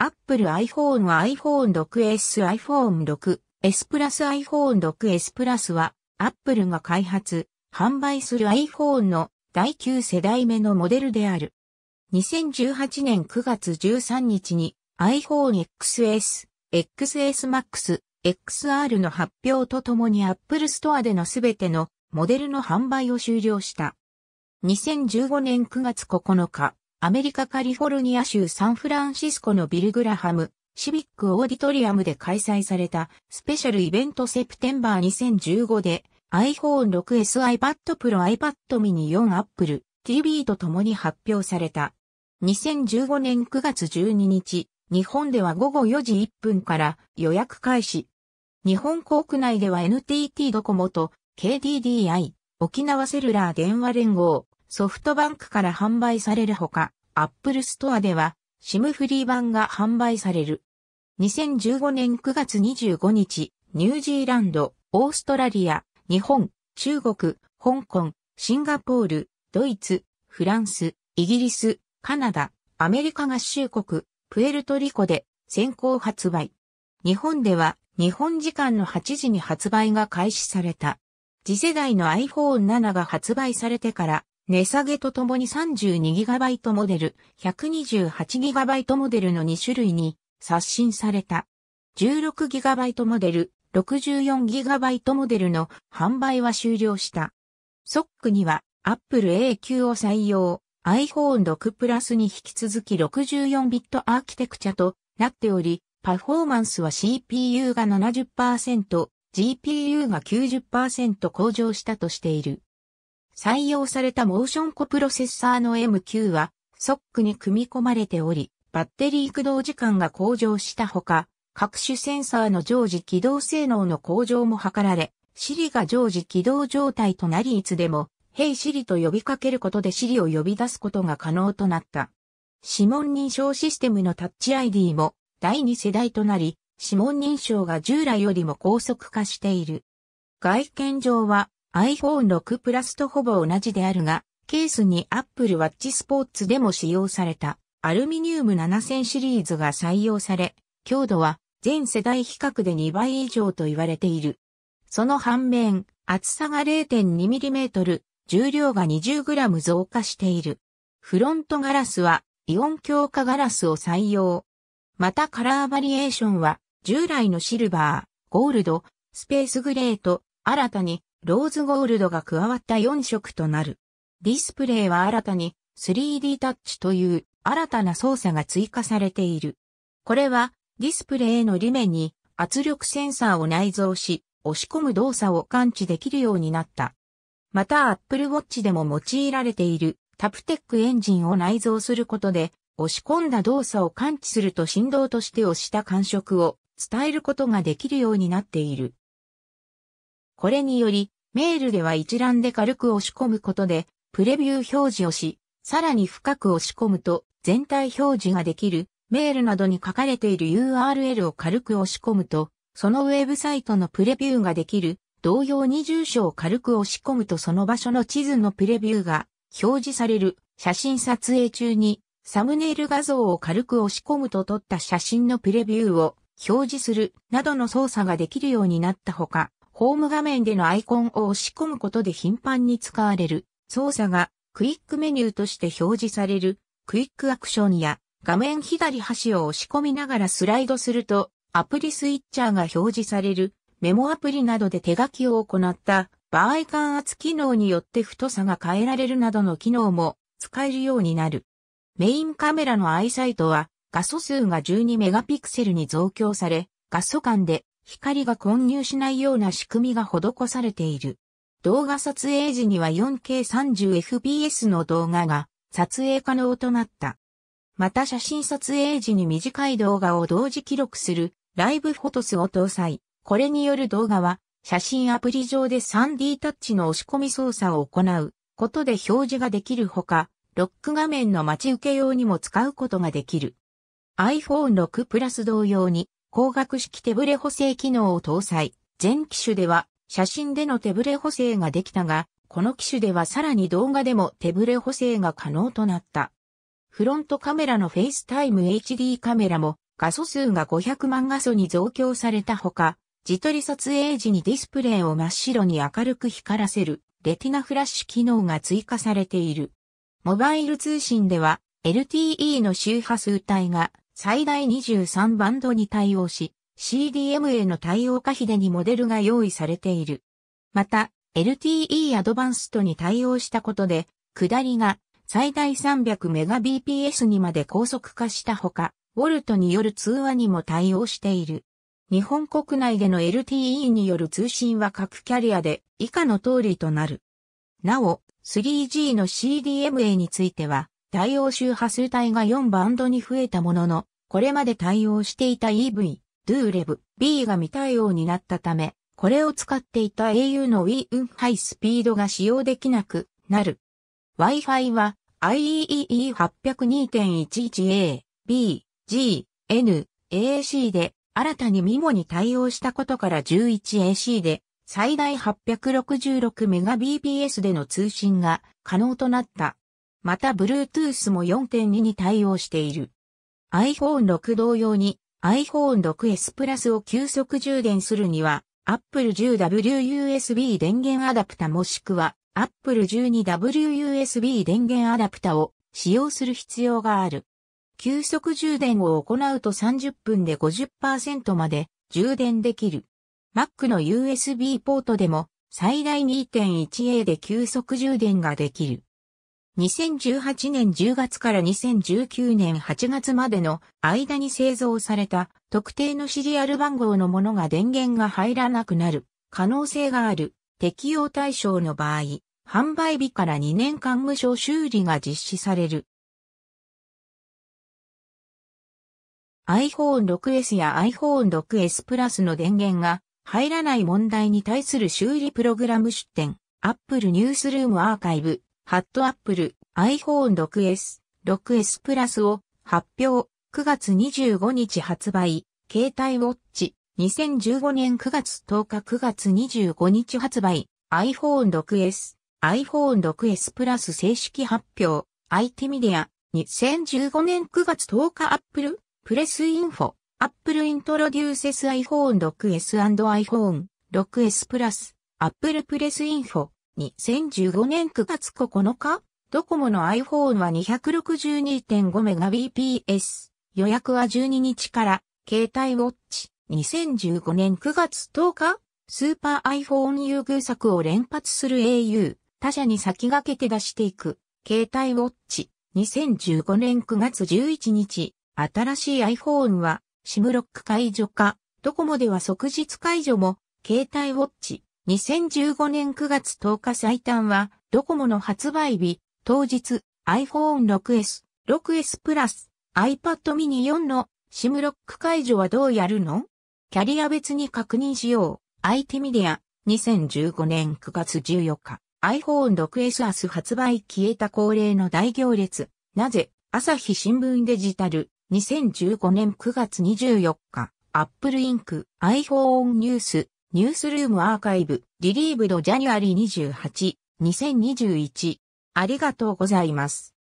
Apple iPhone は iPhone6S、iPhone6S プラス iPhone6S プラスは Apple が開発、販売する iPhone の第9世代目のモデルである。2018年9月13日に iPhone XS、XS Max、XR の発表とともに Apple Store でのすべてのモデルの販売を終了した。2015年9月9日、アメリカカリフォルニア州サンフランシスコのビルグラハム、シビックオーディトリアムで開催されたスペシャルイベントセプテンバー2015で iPhone 6S iPad Pro iPad mini 4 Apple TV と共に発表された。2015年9月12日、日本では午後4時1分から予約開始。日本国内では NTT ドコモと KDDI 沖縄セルラー電話連合ソフトバンクから販売されるほか、Apple Store では SIM フリー版が販売される。2015年9月25日、ニュージーランド、オーストラリア、日本、中国、香港、シンガポール、ドイツ、フランス、イギリス、カナダ、アメリカ合衆国、プエルトリコで先行発売。日本では日本時間の8時に発売が開始された。次世代の iPhone7 が発売されてから値下げとともに 32GB モデル、128GB モデルの2種類に刷新された。16GB モデル、64GB モデルの販売は終了した。ソックには Apple A9 を採用、iPhone6 プラスに引き続き 64bit アーキテクチャとなっており、パフォーマンスは CPU が70%、GPU が90%向上したとしている。採用されたモーションコプロセッサーの M9 は、ソックに組み込まれており、バッテリー駆動時間が向上したほか、各種センサーの常時起動性能の向上も図られ、シリが常時起動状態となりいつでも、ヘイシリと呼びかけることでシリを呼び出すことが可能となった。指紋認証システムのタッチ ID も第2世代となり、指紋認証が従来よりも高速化している。外見上は iPhone6 プラスとほぼ同じであるが、ケースに Apple Watch Sports でも使用されたアルミニウム7000シリーズが採用され、強度は全世代比較で2倍以上と言われている。その反面、厚さが 0.2mm、重量が 20g 増加している。フロントガラスはイオン強化ガラスを採用。またカラーバリエーションは従来のシルバー、ゴールド、スペースグレーと新たにローズゴールドが加わった4色となる。ディスプレイは新たに 3D タッチという新たな操作が追加されている。これはディスプレイの裏面に圧力センサーを内蔵し、押し込む動作を感知できるようになった。また Apple Watch でも用いられているタプテックエンジンを内蔵することで、押し込んだ動作を感知すると振動として押した感触を伝えることができるようになっている。これにより、メールでは一覧で軽く押し込むことで、プレビュー表示をし、さらに深く押し込むと、全体表示ができる、メールなどに書かれている URL を軽く押し込むと、そのウェブサイトのプレビューができる、同様に住所を軽く押し込むとその場所の地図のプレビューが表示される、写真撮影中に、サムネイル画像を軽く押し込むと撮った写真のプレビューを表示するなどの操作ができるようになったほか、ホーム画面でのアイコンを押し込むことで頻繁に使われる操作がクイックメニューとして表示されるクイックアクションや画面左端を押し込みながらスライドするとアプリスイッチャーが表示されるメモアプリなどで手書きを行った場合感圧機能によって太さが変えられるなどの機能も使えるようになる。メインカメラのアイサイトは画素数が12メガピクセルに増強され、画素間で光が混入しないような仕組みが施されている。動画撮影時には 4K30fps の動画が撮影可能となった。また写真撮影時に短い動画を同時記録するライブフォトスを搭載。これによる動画は写真アプリ上で 3D タッチの押し込み操作を行うことで表示ができるほか、ロック画面の待ち受け用にも使うことができる。iPhone 6 Plus 同様に光学式手ブレ補正機能を搭載。全機種では写真での手ブレ補正ができたが、この機種ではさらに動画でも手ブレ補正が可能となった。フロントカメラのフェイスタイム HD カメラも画素数が500万画素に増強されたほか、自撮り撮影時にディスプレイを真っ白に明るく光らせるレティナフラッシュ機能が追加されている。モバイル通信では LTE の周波数帯が最大23バンドに対応し、CDM a の対応可否でにモデルが用意されている。また、LTE アドバンストに対応したことで、下りが最大 300Mbps にまで高速化したほか、ウォルトによる通話にも対応している。日本国内での LTE による通信は各キャリアで以下の通りとなる。なお、3G の CDMA については、対応周波数帯が4バンドに増えたものの、これまで対応していた EV、ドゥーレブ、B が未対応になったため、これを使っていた au の w i ンハイスピードが使用できなくなる。Wi-Fi は IEEE802.11a、b, g, n, ac で新たにミモに対応したことから 11ac で最大 866Mbps での通信が可能となった。また Bluetooth も4.2に対応している。iPhone 6同様に iPhone 6S プラスを急速充電するには Apple 10WUSB 電源アダプタもしくは Apple 12WUSB 電源アダプタを使用する必要がある。急速充電を行うと30分で50%まで充電できる。Mac の USB ポートでも最大 2.1A で急速充電ができる。2018年10月から2019年8月までの間に製造された特定のシリアル番号のものが電源が入らなくなる可能性がある適用対象の場合、販売日から2年間無償修理が実施される。iPhone6S や iPhone6S Plus の電源が入らない問題に対する修理プログラム出展、Apple ニュースルームアーカイブ、ハットアップル iPhone 6S、6S プラスを発表、9月25日発売、携帯ウォッチ、2015年9月10日9月25日発売、iPhone 6S、iPhone 6S プラス正式発表、IT メディア、2015年9月10日アップル、プレスインフォ、Apple Introduces iPhone 6S&iPhone 6S プラス、Apple プレスインフォ。2015年9月9日、ドコモの iPhone は 262.5Mbps。予約は12日から、携帯ウォッチ。2015年9月10日、スーパー iPhone 優遇策を連発する au。他社に先駆けて出していく。携帯ウォッチ。2015年9月11日、新しい iPhone は、SIM ロック解除か、ドコモでは即日解除も、携帯ウォッチ。2015年9月10日最短は、ドコモの発売日、当日、iPhone 6S、6S プラス、iPad mini 4の SIM ロック解除はどうやるのキャリア別に確認しよう。IT メディア、2015年9月14日、iPhone 6S 明日発売消えた恒例の大行列。なぜ、朝日新聞デジタル、2015年9月24日、Apple Inc. iPhone ニュース、ニュースルームアーカイブ、リリーブドジャニュアリ28、2021。ありがとうございます。